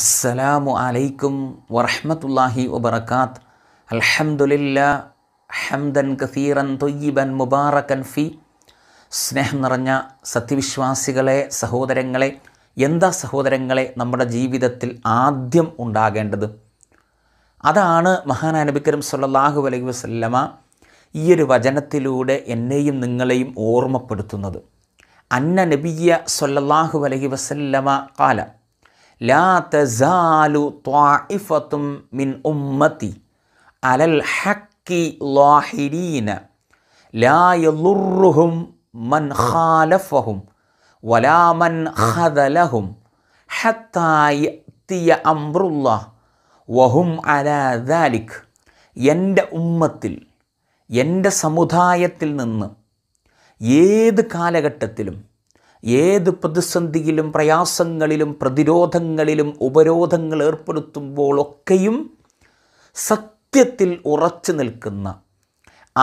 അസ്സലാമു അലൈക്കും വറഹ്മത്തുള്ളാഹി വബർക്കാത്ത് അൽഹംദുലില്ല ഹംദൻ കസീറൻ തൊയ്യിബൻ മുബാറക്കൻ ഫി സ്നേഹം നിറഞ്ഞ സത്യവിശ്വാസികളെ സഹോദരങ്ങളെ എന്താ സഹോദരങ്ങളെ നമ്മുടെ ജീവിതത്തിൽ ആദ്യം ഉണ്ടാകേണ്ടത് അതാണ് മഹാനാനബിക്കരം സല്ലാഹു അലൈഹി വസല്ലമ ഈ ഒരു വചനത്തിലൂടെ എന്നെയും നിങ്ങളെയും ഓർമ്മപ്പെടുത്തുന്നത് അന്ന നബിയ സല്ലാഹു അലൈഹി വസല്ലമ കാല ലാ തസാലു ത്വാഇഫത്തും മിൻ ഉമ്മത്തി അലൽ ഹക്കി ലാഹിരീന ലാ യലുറുഹും മൻ ഖാലഫഹും വലാ മൻ ഖദലഹും ഹത്താ യഅ്തിയ അംറുല്ലാ വഹും അലാ ദാലിക് എൻ്റെ ഉമ്മത്തിൽ എൻ്റെ സമുദായത്തിൽ നിന്ന് ഏത് കാലഘട്ടത്തിലും ഏത് പ്രതിസന്ധിയിലും പ്രയാസങ്ങളിലും പ്രതിരോധങ്ങളിലും ഉപരോധങ്ങൾ ഏർപ്പെടുത്തുമ്പോഴൊക്കെയും സത്യത്തിൽ ഉറച്ചു നിൽക്കുന്ന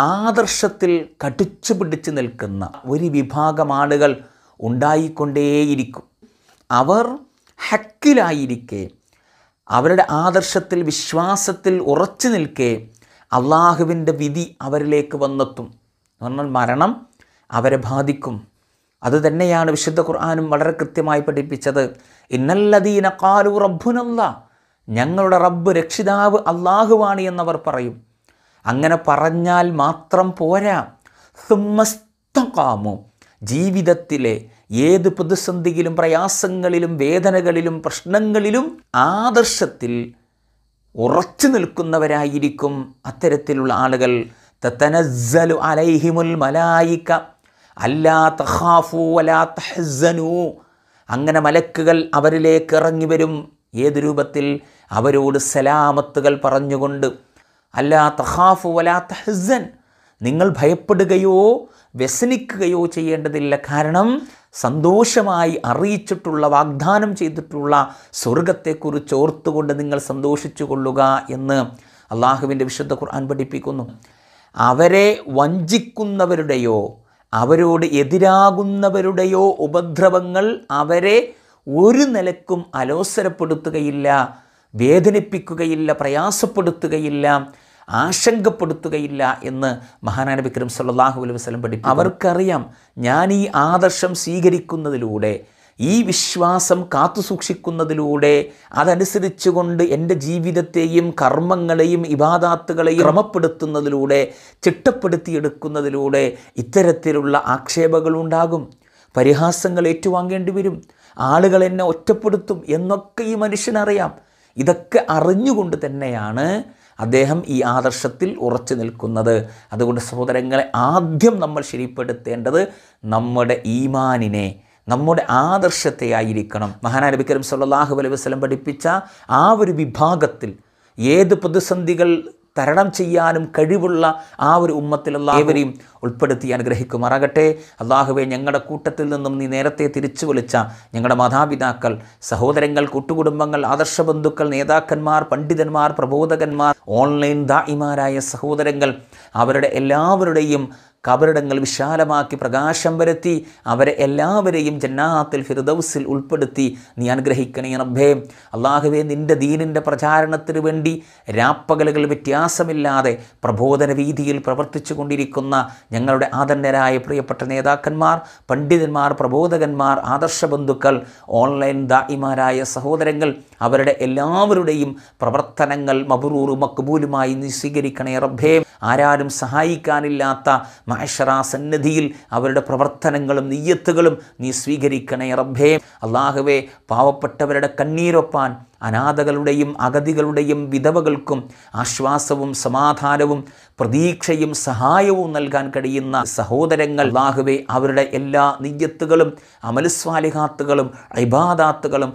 ആദർശത്തിൽ കടിച്ചു പിടിച്ച് നിൽക്കുന്ന ഒരു വിഭാഗം ആളുകൾ ഉണ്ടായിക്കൊണ്ടേയിരിക്കും അവർ ഹക്കിലായിരിക്കെ അവരുടെ ആദർശത്തിൽ വിശ്വാസത്തിൽ ഉറച്ചു നിൽക്കെ അള്ളാഹുവിൻ്റെ വിധി അവരിലേക്ക് വന്നെത്തും എന്ന് പറഞ്ഞാൽ മരണം അവരെ ബാധിക്കും അതുതന്നെയാണ് വിശുദ്ധ ഖുർആാനും വളരെ കൃത്യമായി പഠിപ്പിച്ചത് ഇന്നല്ലദീന കാലു റബ്ബുനല്ല ഞങ്ങളുടെ റബ്ബ് രക്ഷിതാവ് അള്ളാഹുവാണ് എന്നവർ പറയും അങ്ങനെ പറഞ്ഞാൽ മാത്രം പോരാ സുമസ്തകാമോ ജീവിതത്തിലെ ഏത് പ്രതിസന്ധിയിലും പ്രയാസങ്ങളിലും വേദനകളിലും പ്രശ്നങ്ങളിലും ആദർശത്തിൽ ഉറച്ചു നിൽക്കുന്നവരായിരിക്കും അത്തരത്തിലുള്ള ആളുകൾ തത്തനസ്സലു അലൈഹിമുൽ മലായിക്ക അല്ലാ തഹാഫു അലാ തഹസനു അങ്ങനെ മലക്കുകൾ അവരിലേക്ക് ഇറങ്ങി വരും ഏത് രൂപത്തിൽ അവരോട് സലാമത്തുകൾ പറഞ്ഞുകൊണ്ട് അല്ലാ തഹാഫു അലാ തഹസൻ നിങ്ങൾ ഭയപ്പെടുകയോ വ്യസനിക്കുകയോ ചെയ്യേണ്ടതില്ല കാരണം സന്തോഷമായി അറിയിച്ചിട്ടുള്ള വാഗ്ദാനം ചെയ്തിട്ടുള്ള സ്വർഗത്തെക്കുറിച്ച് ഓർത്തുകൊണ്ട് നിങ്ങൾ സന്തോഷിച്ചു കൊള്ളുക എന്ന് അള്ളാഹുവിൻ്റെ വിശുദ്ധ ഖുർആൻ പഠിപ്പിക്കുന്നു അവരെ വഞ്ചിക്കുന്നവരുടെയോ അവരോട് എതിരാകുന്നവരുടെയോ ഉപദ്രവങ്ങൾ അവരെ ഒരു നിലക്കും അലോസരപ്പെടുത്തുകയില്ല വേദനിപ്പിക്കുകയില്ല പ്രയാസപ്പെടുത്തുകയില്ല ആശങ്കപ്പെടുത്തുകയില്ല എന്ന് മഹാനാന വിക്രം സല്ലാഹു അലൈഹി വസ്ലം പഠിപ്പിക്കും അവർക്കറിയാം ഞാൻ ഈ ആദർശം സ്വീകരിക്കുന്നതിലൂടെ ഈ വിശ്വാസം കാത്തുസൂക്ഷിക്കുന്നതിലൂടെ അതനുസരിച്ചുകൊണ്ട് എൻ്റെ ജീവിതത്തെയും കർമ്മങ്ങളെയും ഇബാദാത്തുകളെയും ക്രമപ്പെടുത്തുന്നതിലൂടെ ചിട്ടപ്പെടുത്തിയെടുക്കുന്നതിലൂടെ ഇത്തരത്തിലുള്ള ആക്ഷേപങ്ങളുണ്ടാകും പരിഹാസങ്ങൾ ഏറ്റുവാങ്ങേണ്ടി വരും ആളുകൾ എന്നെ ഒറ്റപ്പെടുത്തും എന്നൊക്കെ ഈ മനുഷ്യനറിയാം ഇതൊക്കെ അറിഞ്ഞുകൊണ്ട് തന്നെയാണ് അദ്ദേഹം ഈ ആദർശത്തിൽ ഉറച്ചു നിൽക്കുന്നത് അതുകൊണ്ട് സഹോദരങ്ങളെ ആദ്യം നമ്മൾ ശരിപ്പെടുത്തേണ്ടത് നമ്മുടെ ഈമാനിനെ നമ്മുടെ ആദർശത്തെ ആയിരിക്കണം മഹാനാരബിക്കരം ബിക്കരം സല്ലാഹു അലൈഹി വസ്ലം പഠിപ്പിച്ച ആ ഒരു വിഭാഗത്തിൽ ഏത് പ്രതിസന്ധികൾ തരണം ചെയ്യാനും കഴിവുള്ള ആ ഒരു ഉമ്മത്തിലുള്ള ഏവരെയും ഉൾപ്പെടുത്തി അനുഗ്രഹിക്കുമാറാകട്ടെ അള്ളാഹുവെ ഞങ്ങളുടെ കൂട്ടത്തിൽ നിന്നും നീ നേരത്തെ തിരിച്ചു വിളിച്ച ഞങ്ങളുടെ മാതാപിതാക്കൾ സഹോദരങ്ങൾ കൂട്ടുകുടുംബങ്ങൾ ആദർശ ബന്ധുക്കൾ നേതാക്കന്മാർ പണ്ഡിതന്മാർ പ്രബോധകന്മാർ ഓൺലൈൻ ദായിമാരായ സഹോദരങ്ങൾ അവരുടെ എല്ലാവരുടെയും കബറിടങ്ങൾ വിശാലമാക്കി പ്രകാശം വരുത്തി അവരെ എല്ലാവരെയും ജന്നാത്തിൽ ഫിർദൌസിൽ ഉൾപ്പെടുത്തി നീ അനുഗ്രഹിക്കണേ റബ്ബേ അള്ളാഹുവെ നിൻ്റെ ദീനിൻ്റെ പ്രചാരണത്തിന് വേണ്ടി രാപ്പകലുകൾ വ്യത്യാസമില്ലാതെ പ്രബോധന വീതിയിൽ പ്രവർത്തിച്ചു കൊണ്ടിരിക്കുന്ന ഞങ്ങളുടെ ആദരണരായ പ്രിയപ്പെട്ട നേതാക്കന്മാർ പണ്ഡിതന്മാർ പ്രബോധകന്മാർ ആദർശ ബന്ധുക്കൾ ഓൺലൈൻ ദായിമാരായ സഹോദരങ്ങൾ അവരുടെ എല്ലാവരുടെയും പ്രവർത്തനങ്ങൾ മബുറൂറും മക്ബൂലുമായി നീ സ്വീകരിക്കണേ റബ്ബേ ആരാരും സഹായിക്കാനില്ലാത്ത മാഷറാ സന്നദ്ധിയിൽ അവരുടെ പ്രവർത്തനങ്ങളും നീയത്തുകളും നീ സ്വീകരിക്കണേ റബ്ബേ അള്ളാഹുവേ പാവപ്പെട്ടവരുടെ കണ്ണീരൊപ്പാൻ അനാഥകളുടെയും അഗതികളുടെയും വിധവകൾക്കും ആശ്വാസവും സമാധാനവും പ്രതീക്ഷയും സഹായവും നൽകാൻ കഴിയുന്ന സഹോദരങ്ങൾ ലാഹുവെ അവരുടെ എല്ലാ നിയ്യത്തുകളും അമലുസ്വാലിഹാത്തുകളും ഇബാദാത്തുകളും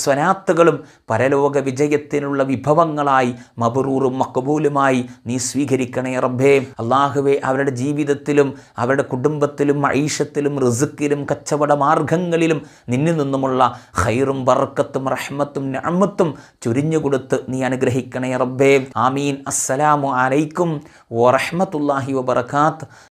സ്വനാത്തുകളും പരലോക വിജയത്തിനുള്ള വിഭവങ്ങളായി മബറൂറും മക്കബൂലുമായി നീ സ്വീകരിക്കണേ റബ്ബേ അള്ളാഹുവെ അവരുടെ ജീവിതത്തിലും അവരുടെ കുടുംബത്തിലും ഐഷത്തിലും റിസുക്കിലും കച്ചവട മാർഗങ്ങളിലും നിന്നിൽ നിന്നുമുള്ള ഹൈറും ബർക്കത്തും റഹ് റഹ്മത്തും നഅമത്തും ചൊരിഞ്ഞു നീ അനുഗ്രഹിക്കണേ റബ്ബേ ആമീൻ അസ്സലാമു അലൈക്കും വറഹ്മത്തുള്ളാഹി വബർക്കാത്ത്